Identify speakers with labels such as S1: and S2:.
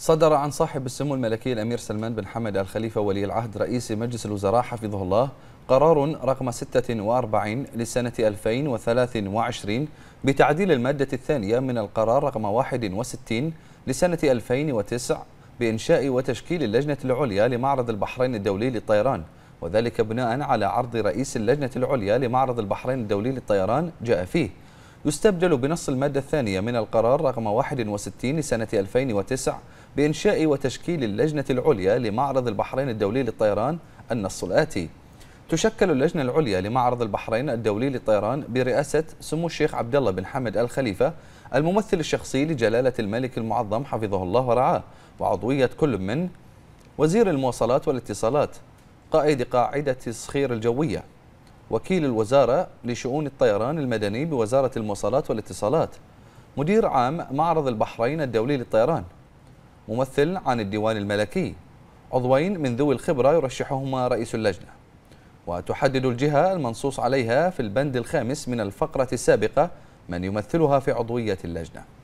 S1: صدر عن صاحب السمو الملكي الأمير سلمان بن حمد الخليفة ولي العهد رئيس مجلس الوزراء حفظه الله قرار رقم 46 لسنة 2023 بتعديل المادة الثانية من القرار رقم 61 لسنة 2009 بإنشاء وتشكيل اللجنة العليا لمعرض البحرين الدولي للطيران وذلك بناء على عرض رئيس اللجنة العليا لمعرض البحرين الدولي للطيران جاء فيه يستبدل بنص المادة الثانية من القرار رقم 61 لسنة 2009 بإنشاء وتشكيل اللجنة العليا لمعرض البحرين الدولي للطيران النص الآتي تشكل اللجنة العليا لمعرض البحرين الدولي للطيران برئاسة سمو الشيخ عبد الله بن حمد الخليفة الممثل الشخصي لجلالة الملك المعظم حفظه الله ورعاه وعضوية كل من وزير المواصلات والاتصالات قائد قاعدة الصخير الجوية وكيل الوزارة لشؤون الطيران المدني بوزارة المواصلات والاتصالات مدير عام معرض البحرين الدولي للطيران ممثل عن الديوان الملكي عضوين من ذوي الخبرة يرشحهما رئيس اللجنة وتحدد الجهة المنصوص عليها في البند الخامس من الفقرة السابقة من يمثلها في عضوية اللجنة